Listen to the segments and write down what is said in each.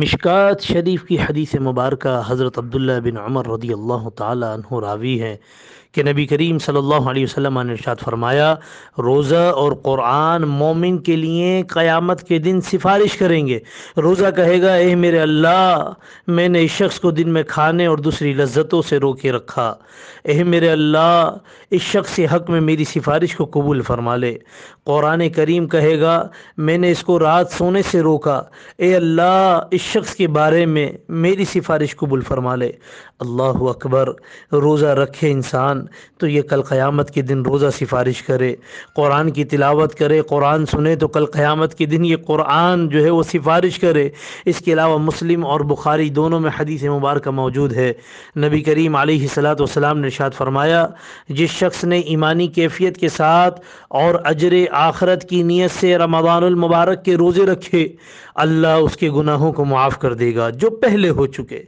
मिशकात शरीफ की हदीस मुबारक हज़रत अब्दुल्ला बिन अमर रदी अल्लाह ताली रावी हैं कि नबी करीम सल्लल्लाहु अलैहि वसल्लम ने इरशाद फरमाया रोज़ा और कुरान मोमिन के लिए क़यामत के दिन सिफारिश करेंगे रोज़ा कहेगा ए मेरे अल्लाह मैंने इस शख्स को दिन में खाने और दूसरी लज्जतों से रोके रखा ए मेरे अल्लाह इस शख्स के हक़ में मेरी सिफारिश को कबूल फरमा ले कुरान करीम कहेगा मैंने इसको रात सोने से रोका ए अल्लाह इस शख्स के बारे में मेरी सिफारिश कबूल फरमा ले अल्लाह अकबर रोज़ा रखे इंसान तो ये कल क़यामत के दिन रोज़ा सिफारिश करे कुरान की तिलावत करे कुरान सुने तो कल क़यामत के दिन ये कुरान जो है वो सिफारिश करे इसके अलावा मुस्लिम और बुखारी दोनों में हदीस मुबारक मौजूद है नबी करीम सलाम ने शाद फरमाया जिस शख्स ने ईमानी कैफियत के साथ और अजर आखरत की नीयत से रमदानमबारक के रोज़े रखे अल्लाह उसके गुनाहों को माफ़ कर देगा जो पहले हो चुके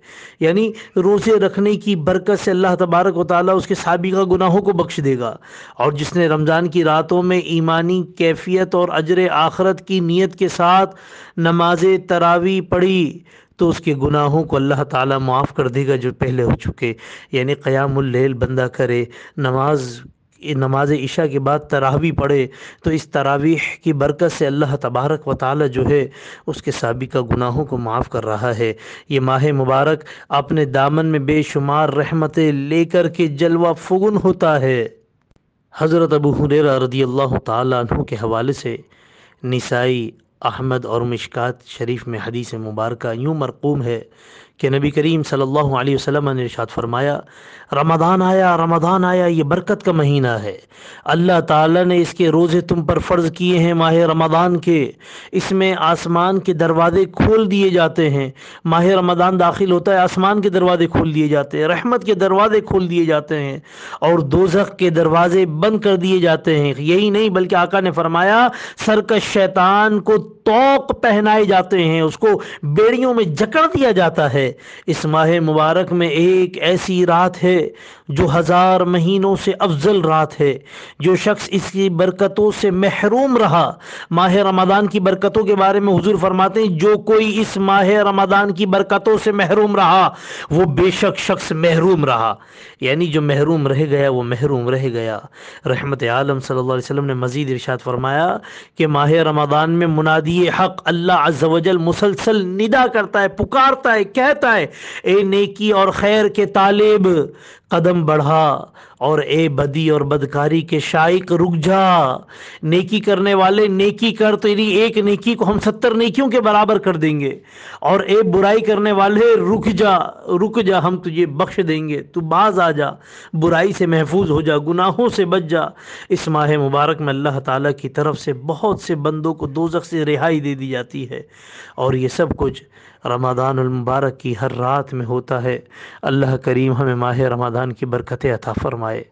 यानी रोज़े रखने की बरकत से अल्लाह तबारक वाली उसके साबित का गुनाहों को बख्श देगा और जिसने रमज़ान की रातों में ईमानी कैफियत और अजर आखरत की नीयत के साथ नमाज तरावी पढ़ी तो उसके गुनाहों को अल्लाह ताला माफ़ कर देगा जो पहले हो चुके यानी क़यामुल्लैल बंदा करे नमाज नमाज इशा के बाद तरावी पढ़े तो इस तरावीह की बरकत से अल्लाह तबारक व ताली जो है उसके सबका गुनाहों को माफ़ कर रहा है ये माह मुबारक अपने दामन में बेशुमार रहमतें लेकर के जलवा फगुन होता है हज़रत अबू हुरेरा रदी अल्लाह तु के हवाले से निसाई अहमद और मिशकात शरीफ में हदीस मुबारक यूँ मरकूम है कि नबी करीम सल्लल्लाहु अलैहि वसल्लम ने इरशाद फरमाया रमदान आया रमदान आया ये बरकत का महीना है अल्लाह ताला ने इसके रोज़े तुम पर फ़र्ज़ किए हैं माह रमदान के इसमें आसमान के दरवाज़े खोल दिए जाते हैं माह रमदान दाखिल होता है आसमान के दरवाज़े खोल दिए जाते हैं रहमत के दरवाज़े खोल दिए जाते हैं और दोजख के दरवाज़े बंद कर दिए जाते हैं यही नहीं बल्कि आका ने फरमाया सरकश शैतान को तोक पहनाए जाते हैं उसको बेड़ियों में जकड़ दिया जाता है इस माह मुबारक में एक ऐसी रात है जो हज़ार महीनों से अफजल रात है जो शख्स इसकी बरकतों से महरूम रहा माह रमदान की बरकतों के बारे में हुजूर फरमाते हैं जो कोई इस माह रमदान की बरकतों से महरूम रहा वो बेशक शख्स महरूम रहा यानी जो महरूम रह गया वो महरूम रह गया रहमत आलम सल्लल्लाहु अलैहि वसल्लम ने मज़ीद इरशाद फरमाया कि माह रमदान में मुनादी लिए हक अल्लाह अज्जवजल मुसलसल निदा करता है पुकारता है कहता है ए नेकी और खैर के तालिब कदम बढ़ा और ए बदी और बदकारी के शाइक रुक जा नेकी करने वाले नेकी कर तो यदि एक नेकी को हम सत्तर नेकियों के बराबर कर देंगे और ए बुराई करने वाले रुक जा रुक जा हम तुझे बख्श देंगे तू बाज आ जा बुराई से महफूज हो जा गुनाहों से बच जा इस माह मुबारक में अल्लाह ताला की तरफ से बहुत से बंदों को दोजख से रिहाई दे दी जाती है और ये सब कुछ रमादान मुबारक की हर रात में होता है अल्लाह करीम हमें माह रमादान की बरकतें अता फ़रमाए